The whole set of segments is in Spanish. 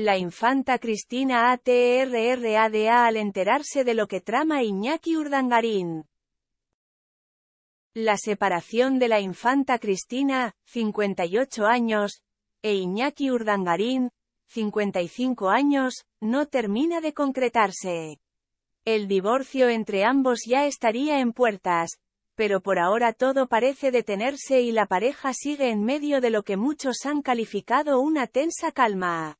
La infanta Cristina ATRRADA al enterarse de lo que trama Iñaki Urdangarín. La separación de la infanta Cristina, 58 años, e Iñaki Urdangarín, 55 años, no termina de concretarse. El divorcio entre ambos ya estaría en puertas, pero por ahora todo parece detenerse y la pareja sigue en medio de lo que muchos han calificado una tensa calma.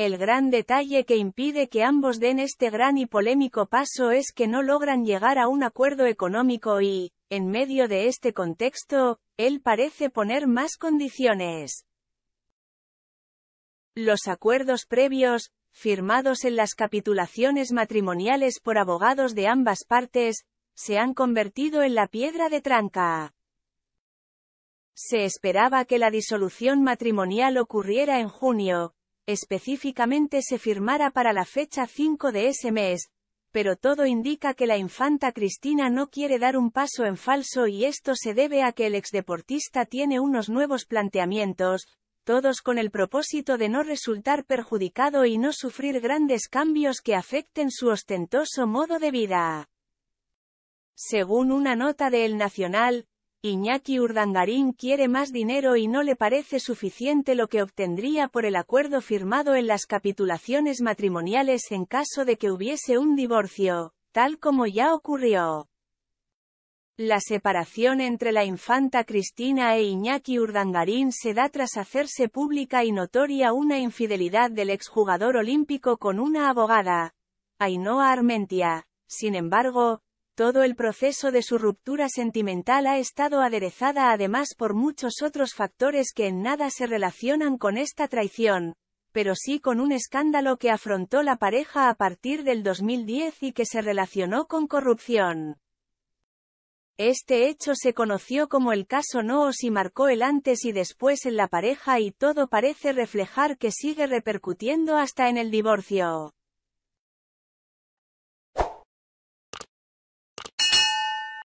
El gran detalle que impide que ambos den este gran y polémico paso es que no logran llegar a un acuerdo económico y, en medio de este contexto, él parece poner más condiciones. Los acuerdos previos, firmados en las capitulaciones matrimoniales por abogados de ambas partes, se han convertido en la piedra de tranca. Se esperaba que la disolución matrimonial ocurriera en junio, específicamente se firmara para la fecha 5 de ese mes, pero todo indica que la infanta Cristina no quiere dar un paso en falso y esto se debe a que el exdeportista tiene unos nuevos planteamientos, todos con el propósito de no resultar perjudicado y no sufrir grandes cambios que afecten su ostentoso modo de vida. Según una nota de El Nacional, Iñaki Urdangarín quiere más dinero y no le parece suficiente lo que obtendría por el acuerdo firmado en las capitulaciones matrimoniales en caso de que hubiese un divorcio, tal como ya ocurrió. La separación entre la infanta Cristina e Iñaki Urdangarín se da tras hacerse pública y notoria una infidelidad del exjugador olímpico con una abogada, Ainhoa Armentia. Sin embargo, todo el proceso de su ruptura sentimental ha estado aderezada además por muchos otros factores que en nada se relacionan con esta traición, pero sí con un escándalo que afrontó la pareja a partir del 2010 y que se relacionó con corrupción. Este hecho se conoció como el caso Noos y marcó el antes y después en la pareja y todo parece reflejar que sigue repercutiendo hasta en el divorcio.